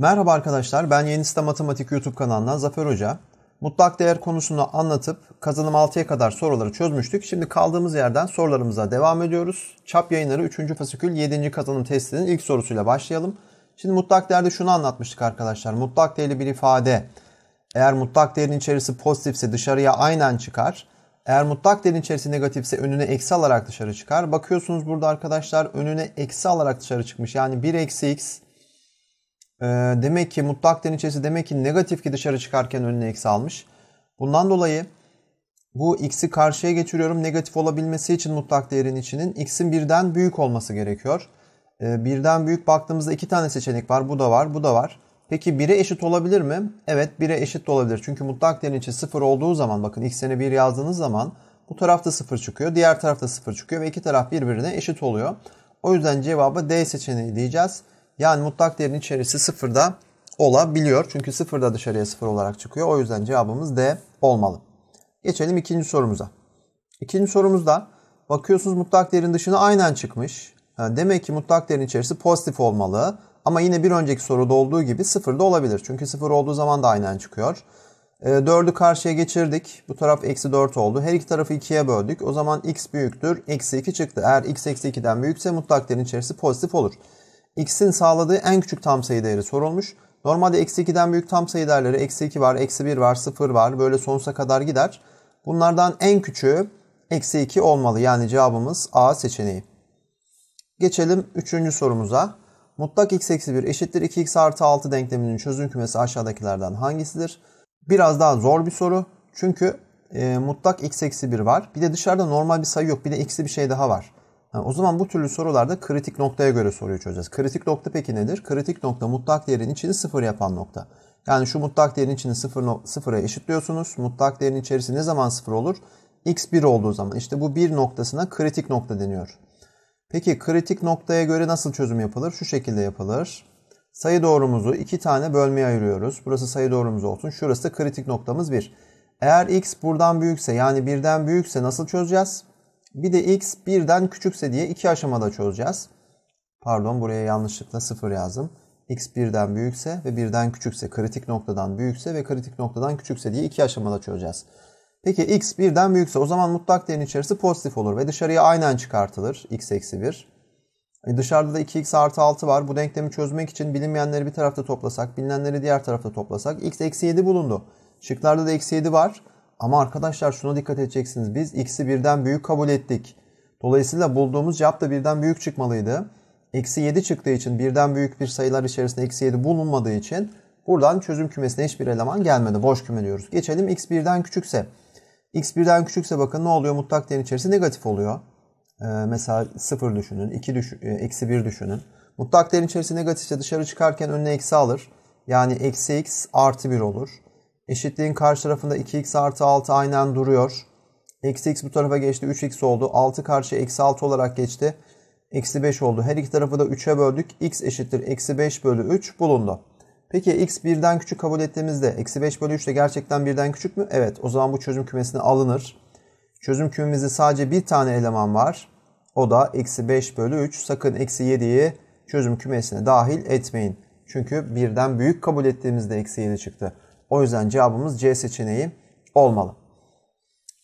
Merhaba arkadaşlar, ben Yenista Matematik YouTube kanalından Zafer Hoca. Mutlak değer konusunu anlatıp kazanım 6'ya kadar soruları çözmüştük. Şimdi kaldığımız yerden sorularımıza devam ediyoruz. Çap yayınları 3. fasikül 7. kazanım testinin ilk sorusuyla başlayalım. Şimdi mutlak değerde şunu anlatmıştık arkadaşlar. Mutlak değerli bir ifade eğer mutlak değerin içerisi pozitifse dışarıya aynen çıkar. Eğer mutlak değerin içerisi negatifse önüne eksi alarak dışarı çıkar. Bakıyorsunuz burada arkadaşlar önüne eksi alarak dışarı çıkmış. Yani 1 eksi x ee, demek ki mutlak deniçesi demek ki negatif ki dışarı çıkarken önüne eksi almış. Bundan dolayı bu x'i karşıya geçiriyorum. Negatif olabilmesi için mutlak değerin içinin x'in birden büyük olması gerekiyor. Ee, birden büyük baktığımızda iki tane seçenek var. Bu da var, bu da var. Peki 1'e eşit olabilir mi? Evet 1'e eşit de olabilir. Çünkü mutlak değerin içi 0 olduğu zaman bakın x'e 1 yazdığınız zaman bu tarafta 0 çıkıyor. Diğer tarafta 0 çıkıyor ve iki taraf birbirine eşit oluyor. O yüzden cevabı D seçeneği diyeceğiz. Yani mutlak değerin içerisi sıfırda olabiliyor. Çünkü sıfırda dışarıya sıfır olarak çıkıyor. O yüzden cevabımız D olmalı. Geçelim ikinci sorumuza. İkinci sorumuzda bakıyorsunuz mutlak değerin dışına aynen çıkmış. Demek ki mutlak değerin içerisi pozitif olmalı. Ama yine bir önceki soruda olduğu gibi sıfır da olabilir. Çünkü sıfır olduğu zaman da aynen çıkıyor. 4'ü ee, karşıya geçirdik. Bu taraf eksi 4 oldu. Her iki tarafı 2'ye böldük. O zaman x büyüktür. Eksi 2 çıktı. Eğer x eksi 2'den büyükse mutlak değerin içerisi pozitif olur x'in sağladığı en küçük tam sayı değeri sorulmuş. Normalde eksi 2'den büyük tam sayı değerleri eksi 2 var, eksi 1 var, 0 var böyle sonsuza kadar gider. Bunlardan en küçüğü eksi 2 olmalı. Yani cevabımız A seçeneği. Geçelim 3. sorumuza. Mutlak x eksi 1 eşittir 2x artı 6 denkleminin çözüm kümesi aşağıdakilerden hangisidir? Biraz daha zor bir soru. Çünkü e, mutlak x eksi 1 var. Bir de dışarıda normal bir sayı yok. Bir de eksi bir şey daha var o zaman bu türlü sorularda kritik noktaya göre soruyu çözeceğiz. Kritik nokta peki nedir? Kritik nokta mutlak değerin içini sıfır yapan nokta. Yani şu mutlak değerin içini sıfır, sıfıra eşitliyorsunuz. Mutlak değerin içerisi ne zaman sıfır olur? x1 olduğu zaman. İşte bu bir noktasına kritik nokta deniyor. Peki kritik noktaya göre nasıl çözüm yapılır? Şu şekilde yapılır. Sayı doğrumuzu iki tane bölmeye ayırıyoruz. Burası sayı doğrumuz olsun. Şurası da kritik noktamız 1. Eğer x buradan büyükse yani birden büyükse nasıl çözeceğiz? Bir de x birden küçükse diye iki aşamada çözeceğiz. Pardon buraya yanlışlıkla 0 yazdım. x birden büyükse ve birden küçükse, kritik noktadan büyükse ve kritik noktadan küçükse diye iki aşamada çözeceğiz. Peki x birden büyükse o zaman mutlak değerin içerisi pozitif olur ve dışarıya aynen çıkartılır x eksi 1. E dışarıda da 2x artı 6 var. Bu denklemi çözmek için bilinmeyenleri bir tarafta toplasak, bilinenleri diğer tarafta toplasak x eksi 7 bulundu. Şıklarda da eksi 7 var. Ama arkadaşlar şuna dikkat edeceksiniz. Biz x'i birden büyük kabul ettik. Dolayısıyla bulduğumuz cevap da birden büyük çıkmalıydı. Eksi 7 çıktığı için birden büyük bir sayılar içerisinde eksi 7 bulunmadığı için buradan çözüm kümesine hiçbir eleman gelmedi. Boş küme diyoruz. Geçelim x birden küçükse. x birden küçükse bakın ne oluyor? Mutlak değerin içerisinde negatif oluyor. Ee, mesela 0 düşünün, 2 düş e, eksi 1 düşünün. Mutlak değerin içerisinde negatifse dışarı çıkarken önüne eksi alır. Yani eksi x artı 1 olur. Eşitliğin karşı tarafında 2x artı 6 aynen duruyor. Eksi x bu tarafa geçti 3x oldu. 6 karşı eksi 6 olarak geçti. Eksi 5 oldu. Her iki tarafı da 3'e böldük. x eşittir eksi 5 bölü 3 bulundu. Peki x 1'den küçük kabul ettiğimizde eksi 5 bölü 3 de gerçekten 1'den küçük mü? Evet o zaman bu çözüm kümesine alınır. Çözüm kümemizde sadece bir tane eleman var. O da eksi 5 bölü 3. Sakın eksi 7'yi çözüm kümesine dahil etmeyin. Çünkü birden büyük kabul ettiğimizde eksi 7 çıktı. O yüzden cevabımız C seçeneği olmalı.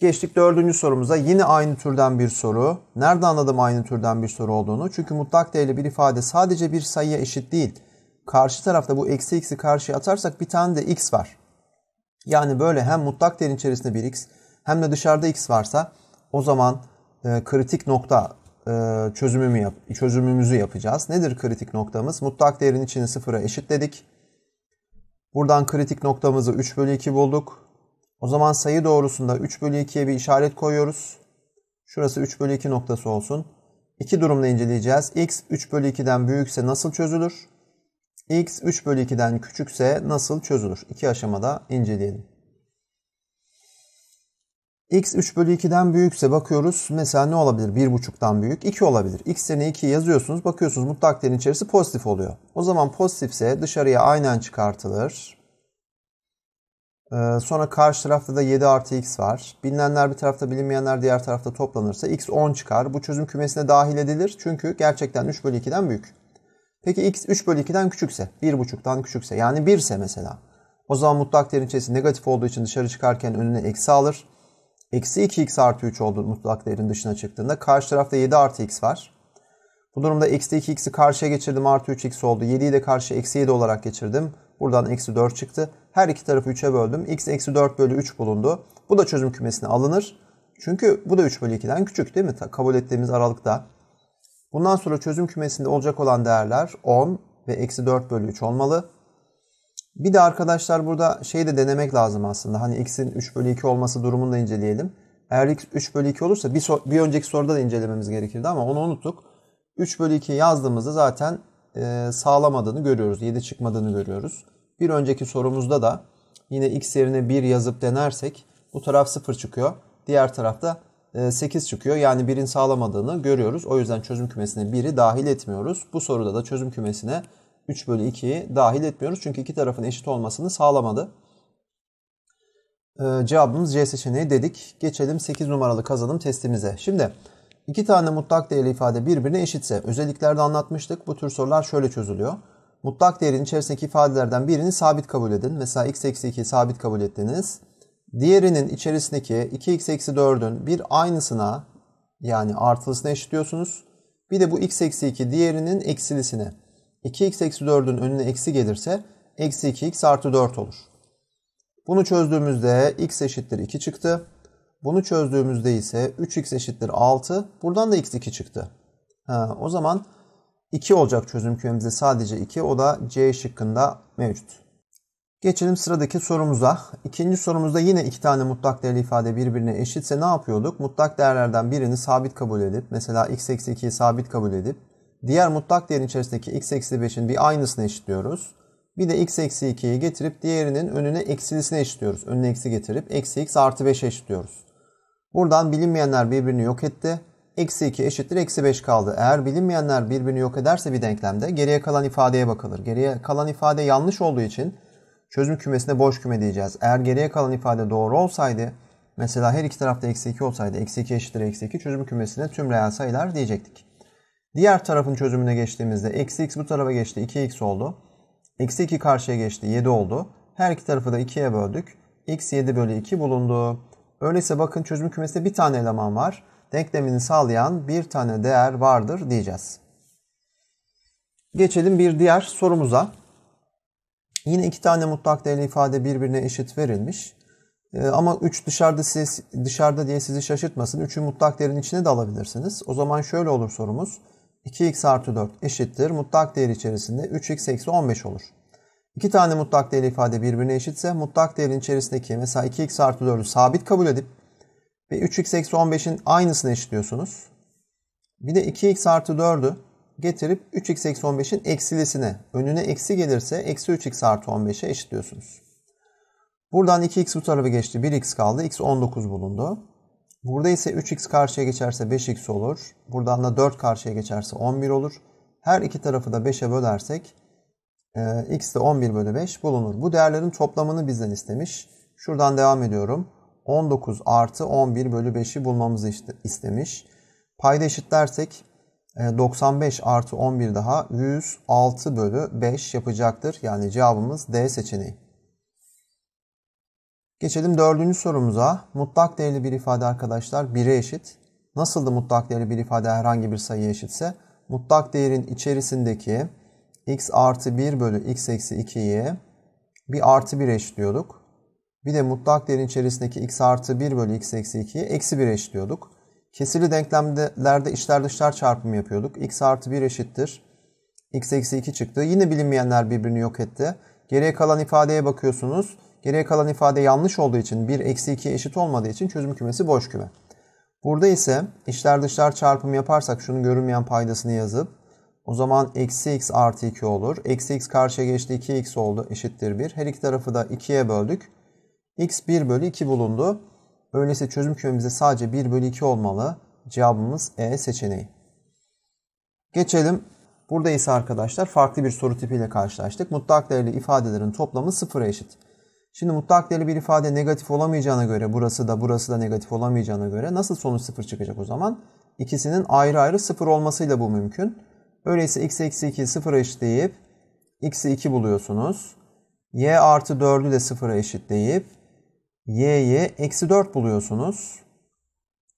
Geçtik dördüncü sorumuza. Yine aynı türden bir soru. Nerede anladım aynı türden bir soru olduğunu? Çünkü mutlak değerli bir ifade sadece bir sayıya eşit değil. Karşı tarafta bu eksi x'i karşıya atarsak bir tane de x var. Yani böyle hem mutlak değerin içerisinde bir x hem de dışarıda x varsa o zaman e, kritik nokta e, çözümümü yap çözümümüzü yapacağız. Nedir kritik noktamız? Mutlak değerin içini sıfıra eşit dedik. Buradan kritik noktamızı 3 bölü 2 bulduk. O zaman sayı doğrusunda 3 bölü 2'ye bir işaret koyuyoruz. Şurası 3 bölü 2 noktası olsun. İki durumla inceleyeceğiz. X 3 bölü 2'den büyükse nasıl çözülür? X 3 bölü 2'den küçükse nasıl çözülür? İki aşamada inceleyelim x 3 bölü 2'den büyükse bakıyoruz mesela ne olabilir 1.5'dan büyük 2 olabilir. x yerine 2 yazıyorsunuz bakıyorsunuz mutlak değerin içerisi pozitif oluyor. O zaman pozitifse dışarıya aynen çıkartılır. Ee, sonra karşı tarafta da 7 artı x var. Bilinenler bir tarafta bilinmeyenler diğer tarafta toplanırsa x 10 çıkar. Bu çözüm kümesine dahil edilir çünkü gerçekten 3 bölü 2'den büyük. Peki x 3 bölü 2'den küçükse 1.5'dan küçükse yani 1 ise mesela. O zaman mutlak değerin içerisi negatif olduğu için dışarı çıkarken önüne eksi alır eksi 2x artı 3 oldu mutlak değerin dışına çıktığında karşı tarafta 7 artı x var. Bu durumda eksi 2x'i karşıya geçirdim artı 3x oldu. 7'yi de karşı eksi 7 olarak geçirdim. Buradan eksi 4 çıktı. Her iki tarafı 3'e böldüm. x eksi 4 bölü 3 bulundu. Bu da çözüm kümesine alınır. Çünkü bu da 3 bölü 2'den küçük değil mi? Kabul ettiğimiz aralıkta. Bundan sonra çözüm kümesinde olacak olan değerler 10 ve eksi 4 bölü 3 olmalı. Bir de arkadaşlar burada şey de denemek lazım aslında. Hani x'in 3 bölü 2 olması durumunu da inceleyelim. Eğer x 3 bölü 2 olursa bir, so bir önceki soruda da incelememiz gerekirdi ama onu unuttuk. 3 bölü 2 yazdığımızda zaten e, sağlamadığını görüyoruz. 7 çıkmadığını görüyoruz. Bir önceki sorumuzda da yine x yerine 1 yazıp denersek bu taraf 0 çıkıyor. Diğer tarafta 8 e, çıkıyor. Yani 1'in sağlamadığını görüyoruz. O yüzden çözüm kümesine 1'i dahil etmiyoruz. Bu soruda da çözüm kümesine 3 bölü 2'yi dahil etmiyoruz. Çünkü iki tarafın eşit olmasını sağlamadı. Ee, cevabımız C seçeneği dedik. Geçelim 8 numaralı kazanım testimize. Şimdi iki tane mutlak değerli ifade birbirine eşitse özelliklerde anlatmıştık. Bu tür sorular şöyle çözülüyor. Mutlak değerin içerisindeki ifadelerden birini sabit kabul edin. Mesela x eksi 2 sabit kabul ettiniz. Diğerinin içerisindeki 2x eksi 4'ün bir aynısına yani artılısına eşitliyorsunuz. Bir de bu x eksi 2 diğerinin eksilisine. 2x eksi 4'ün önüne eksi gelirse eksi 2x artı 4 olur. Bunu çözdüğümüzde x eşittir 2 çıktı. Bunu çözdüğümüzde ise 3x eşittir 6. Buradan da x2 çıktı. Ha, o zaman 2 olacak çözüm kümemizde sadece 2. O da C şıkkında mevcut. Geçelim sıradaki sorumuza. İkinci sorumuzda yine iki tane mutlak değerli ifade birbirine eşitse ne yapıyorduk? Mutlak değerlerden birini sabit kabul edip mesela x eksi 2'yi sabit kabul edip diğer mutlak değerin içerisindeki x eksi 5'in bir aynısını eşitliyoruz. Bir de x eksi 2'yi getirip diğerinin önüne eksilisini eşitliyoruz. Önüne eksi getirip eksi x artı 5 eşitliyoruz. Buradan bilinmeyenler birbirini yok etti. Eksi 2 eşittir eksi 5 kaldı. Eğer bilinmeyenler birbirini yok ederse bir denklemde geriye kalan ifadeye bakılır. Geriye kalan ifade yanlış olduğu için çözüm kümesine boş küme diyeceğiz. Eğer geriye kalan ifade doğru olsaydı mesela her iki tarafta eksi 2 olsaydı eksi 2 eşittir eksi 2 çözüm kümesine tüm reel sayılar diyecektik. Diğer tarafın çözümüne geçtiğimizde eksi x bu tarafa geçti 2x oldu. Eksi 2 karşıya geçti 7 oldu. Her iki tarafı da 2'ye böldük. x 7 bölü 2 bulundu. Öyleyse bakın çözüm kümesinde bir tane eleman var. Denklemini sağlayan bir tane değer vardır diyeceğiz. Geçelim bir diğer sorumuza. Yine iki tane mutlak değerli ifade birbirine eşit verilmiş. Ee, ama 3 dışarıda, siz, dışarıda diye sizi şaşırtmasın. 3'ü mutlak değerin içine de alabilirsiniz. O zaman şöyle olur sorumuz. 2x artı 4 eşittir. Mutlak değer içerisinde 3x eksi 15 olur. İki tane mutlak değer ifade birbirine eşitse mutlak değerin içerisindeki mesela 2x artı 4'ü sabit kabul edip ve 3x eksi 15'in aynısını eşitliyorsunuz. Bir de 2x artı 4'ü getirip 3x eksi 15'in eksilisine önüne eksi gelirse eksi 3x artı 15'e eşitliyorsunuz. Buradan 2x bu tarafa geçti 1x kaldı x 19 bulundu. Burada ise 3x karşıya geçerse 5x olur. Buradan da 4 karşıya geçerse 11 olur. Her iki tarafı da 5'e bölersek e, x de 11 bölü 5 bulunur. Bu değerlerin toplamını bizden istemiş. Şuradan devam ediyorum. 19 artı 11 bölü 5'i bulmamızı istemiş. Payda eşitlersek 95 e, artı 11 daha 106 bölü 5 yapacaktır. Yani cevabımız D seçeneği. Geçelim dördüncü sorumuza. Mutlak değerli bir ifade arkadaşlar 1'e eşit. Nasıl da mutlak değerli bir ifade herhangi bir sayıya eşitse mutlak değerin içerisindeki x artı 1 bölü x eksi 2'yi bir artı 1 eşitliyorduk. Bir de mutlak değerin içerisindeki x artı 1 bölü x eksi 2'yi eksi 1 eşitliyorduk. Kesirli denklemlerde içler dışlar çarpımı yapıyorduk. x artı 1 eşittir. x eksi 2 çıktı. Yine bilinmeyenler birbirini yok etti. Geriye kalan ifadeye bakıyorsunuz. Geriye kalan ifade yanlış olduğu için 1 eksi 2 eşit olmadığı için çözüm kümesi boş küme. Burada ise içler dışlar çarpımı yaparsak şunun görünmeyen paydasını yazıp o zaman eksi x artı 2 olur. Eksi x karşıya geçti 2x oldu eşittir 1. Her iki tarafı da 2'ye böldük. x 1 bölü 2 bulundu. Öyleyse çözüm kümemizde sadece 1 bölü 2 olmalı. Cevabımız E seçeneği. Geçelim. Burada ise arkadaşlar farklı bir soru tipiyle karşılaştık. Mutlak değerli ifadelerin toplamı sıfıra eşit. Şimdi mutlak değerli bir ifade negatif olamayacağına göre burası da burası da negatif olamayacağına göre nasıl sonuç sıfır çıkacak o zaman? İkisinin ayrı ayrı sıfır olmasıyla bu mümkün. Öyleyse x eksi 2 sıfıra eşitleyip x'i 2 buluyorsunuz. y artı 4'ü de sıfıra eşitleyip y'yi eksi 4 buluyorsunuz.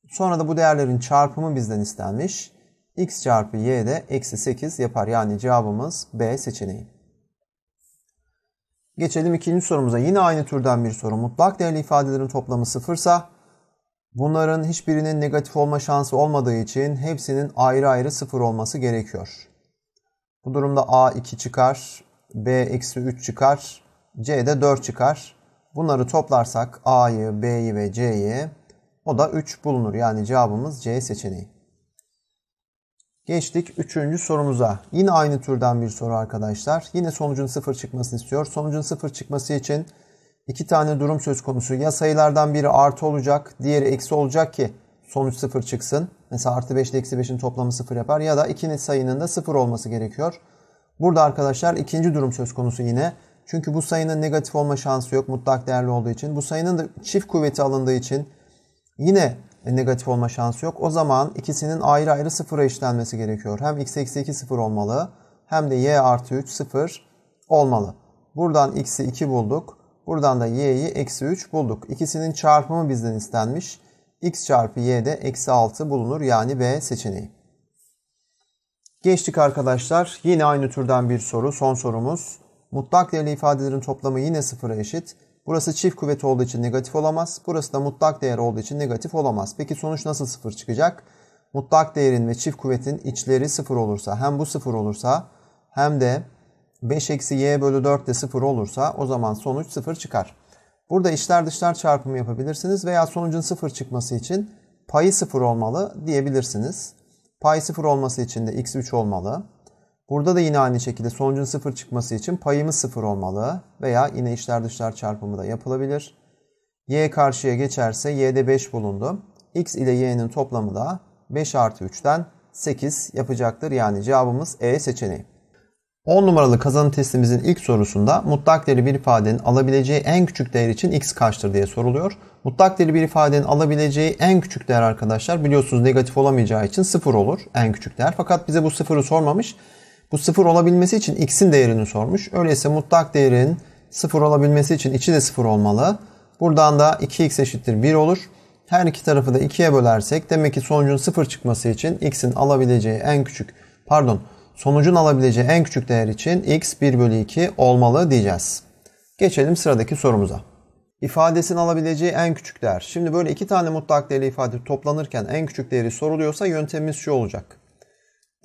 Sonra da bu değerlerin çarpımı bizden istenmiş. x çarpı y de eksi 8 yapar. Yani cevabımız B seçeneği. Geçelim ikinci sorumuza. Yine aynı türden bir soru. Mutlak değerli ifadelerin toplamı sıfırsa bunların hiçbirinin negatif olma şansı olmadığı için hepsinin ayrı ayrı sıfır olması gerekiyor. Bu durumda A 2 çıkar, B eksi 3 çıkar, C de 4 çıkar. Bunları toplarsak A'yı, B'yi ve C'yi o da 3 bulunur. Yani cevabımız C seçeneği. Geçtik 3. sorumuza. Yine aynı türden bir soru arkadaşlar. Yine sonucun 0 çıkmasını istiyor. Sonucun 0 çıkması için iki tane durum söz konusu. Ya sayılardan biri artı olacak, diğeri eksi olacak ki sonuç 0 çıksın. Mesela artı 5 ile eksi 5'in toplamı 0 yapar. Ya da ikinin sayının da 0 olması gerekiyor. Burada arkadaşlar ikinci durum söz konusu yine. Çünkü bu sayının negatif olma şansı yok mutlak değerli olduğu için. Bu sayının da çift kuvveti alındığı için yine e, negatif olma şansı yok. O zaman ikisinin ayrı ayrı sıfıra işlenmesi gerekiyor. Hem x eksi 2 sıfır olmalı hem de y artı 3 sıfır olmalı. Buradan x'i 2 bulduk. Buradan da y'yi eksi 3 bulduk. İkisinin çarpımı bizden istenmiş. x çarpı y'de eksi 6 bulunur. Yani B seçeneği. Geçtik arkadaşlar. Yine aynı türden bir soru. Son sorumuz. Mutlak değerli ifadelerin toplamı yine sıfıra eşit. Burası çift kuvvet olduğu için negatif olamaz. Burası da mutlak değer olduğu için negatif olamaz. Peki sonuç nasıl sıfır çıkacak? Mutlak değerin ve çift kuvvetin içleri sıfır olursa hem bu sıfır olursa hem de 5 eksi y bölü 4 de sıfır olursa o zaman sonuç sıfır çıkar. Burada içler dışlar çarpımı yapabilirsiniz veya sonucun sıfır çıkması için payı sıfır olmalı diyebilirsiniz. Pay sıfır olması için de x3 olmalı. Burada da yine aynı şekilde sonucun sıfır çıkması için payımız sıfır olmalı veya yine işler dışlar çarpımı da yapılabilir. Y karşıya geçerse y'de 5 bulundu. X ile y'nin toplamı da 5 artı 3'ten 8 yapacaktır. Yani cevabımız E seçeneği. 10 numaralı kazanım testimizin ilk sorusunda mutlak değeri bir ifadenin alabileceği en küçük değer için x kaçtır diye soruluyor. Mutlak değeri bir ifadenin alabileceği en küçük değer arkadaşlar biliyorsunuz negatif olamayacağı için 0 olur en küçük değer. Fakat bize bu 0'ı sormamış. Bu sıfır olabilmesi için x'in değerini sormuş. Öyleyse mutlak değerin sıfır olabilmesi için içi de sıfır olmalı. Buradan da 2x eşittir 1 olur. Her iki tarafı da 2'ye bölersek demek ki sonucun sıfır çıkması için x'in alabileceği en küçük pardon sonucun alabileceği en küçük değer için x 1 bölü 2 olmalı diyeceğiz. Geçelim sıradaki sorumuza. İfadesini alabileceği en küçük değer. Şimdi böyle iki tane mutlak değerli ifade toplanırken en küçük değeri soruluyorsa yöntemimiz şu olacak.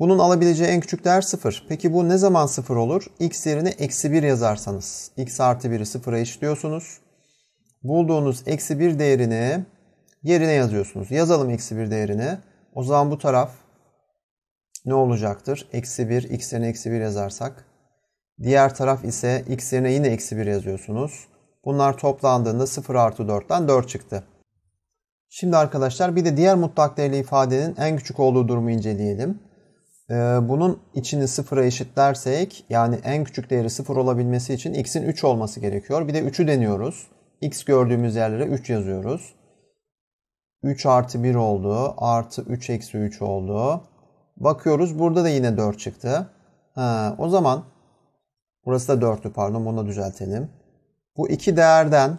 Bunun alabileceği en küçük değer 0. Peki bu ne zaman 0 olur? x yerine eksi 1 yazarsanız. x artı 1'i 0'a eşitliyorsunuz. Bulduğunuz eksi 1 değerini yerine yazıyorsunuz. Yazalım eksi 1 değerini. O zaman bu taraf ne olacaktır? Eksi 1, x yerine eksi 1 yazarsak. Diğer taraf ise x yerine yine eksi 1 yazıyorsunuz. Bunlar toplandığında 0 artı 4'ten 4 çıktı. Şimdi arkadaşlar bir de diğer mutlak değerli ifadenin en küçük olduğu durumu inceleyelim. Ee, bunun içini sıfıra eşitlersek yani en küçük değeri sıfır olabilmesi için x'in 3 olması gerekiyor. Bir de 3'ü deniyoruz. x gördüğümüz yerlere 3 yazıyoruz. 3 artı 1 oldu. Artı 3 eksi 3 oldu. Bakıyoruz burada da yine 4 çıktı. Ha, o zaman burası da 4'tü pardon bunu da düzeltelim. Bu iki değerden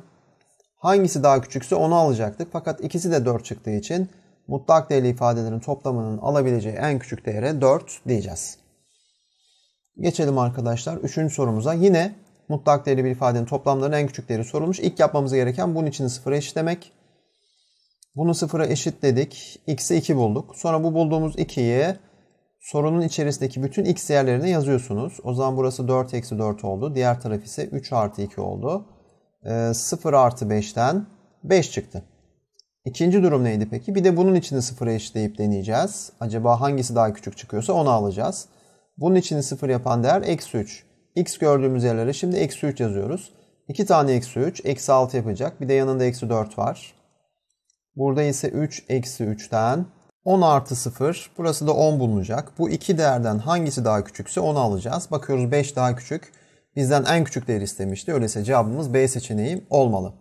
hangisi daha küçükse onu alacaktık. Fakat ikisi de 4 çıktığı için mutlak değerli ifadelerin toplamının alabileceği en küçük değere 4 diyeceğiz. Geçelim arkadaşlar 3. sorumuza. Yine mutlak değerli bir ifadenin toplamlarının en küçük değeri sorulmuş. İlk yapmamız gereken bunun içini sıfıra eşitlemek. Bunu sıfıra eşitledik. X'i 2 bulduk. Sonra bu bulduğumuz 2'yi sorunun içerisindeki bütün x değerlerine yazıyorsunuz. O zaman burası 4 eksi 4 oldu. Diğer taraf ise 3 artı 2 oldu. E, ee, 0 artı 5'ten 5 çıktı. İkinci durum neydi peki? Bir de bunun içini sıfıra eşitleyip deneyeceğiz. Acaba hangisi daha küçük çıkıyorsa onu alacağız. Bunun içini sıfır yapan değer eksi 3. X gördüğümüz yerlere şimdi eksi 3 yazıyoruz. 2 tane eksi 3, eksi 6 yapacak. Bir de yanında eksi 4 var. Burada ise 3 eksi 3'ten 10 artı 0. Burası da 10 bulunacak. Bu iki değerden hangisi daha küçükse onu alacağız. Bakıyoruz 5 daha küçük. Bizden en küçük değer istemişti. Öyleyse cevabımız B seçeneği olmalı.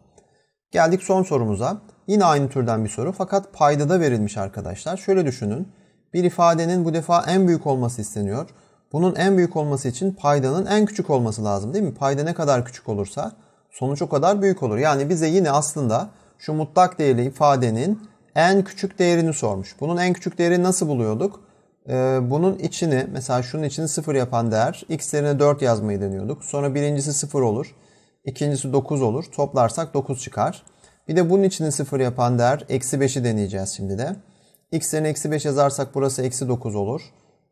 Geldik son sorumuza. Yine aynı türden bir soru fakat paydada verilmiş arkadaşlar. Şöyle düşünün. Bir ifadenin bu defa en büyük olması isteniyor. Bunun en büyük olması için paydanın en küçük olması lazım değil mi? Payda ne kadar küçük olursa sonuç o kadar büyük olur. Yani bize yine aslında şu mutlak değerli ifadenin en küçük değerini sormuş. Bunun en küçük değerini nasıl buluyorduk? Ee, bunun içini mesela şunun içini sıfır yapan değer x yerine 4 yazmayı deniyorduk. Sonra birincisi sıfır olur. ikincisi 9 olur. Toplarsak 9 çıkar. Bir de bunun içini sıfır yapan değer eksi 5'i deneyeceğiz şimdi de. X'lerine eksi 5 yazarsak burası eksi 9 olur.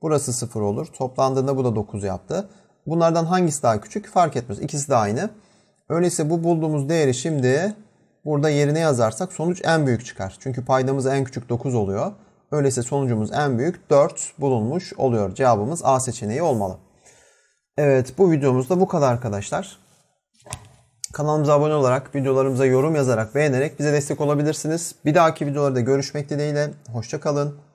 Burası sıfır olur. Toplandığında bu da 9 yaptı. Bunlardan hangisi daha küçük fark etmez. İkisi de aynı. Öyleyse bu bulduğumuz değeri şimdi burada yerine yazarsak sonuç en büyük çıkar. Çünkü paydamız en küçük 9 oluyor. Öyleyse sonucumuz en büyük 4 bulunmuş oluyor. Cevabımız A seçeneği olmalı. Evet bu videomuzda bu kadar arkadaşlar. Kanalımıza abone olarak, videolarımıza yorum yazarak, beğenerek bize destek olabilirsiniz. Bir dahaki videolarda görüşmek dileğiyle. Hoşçakalın.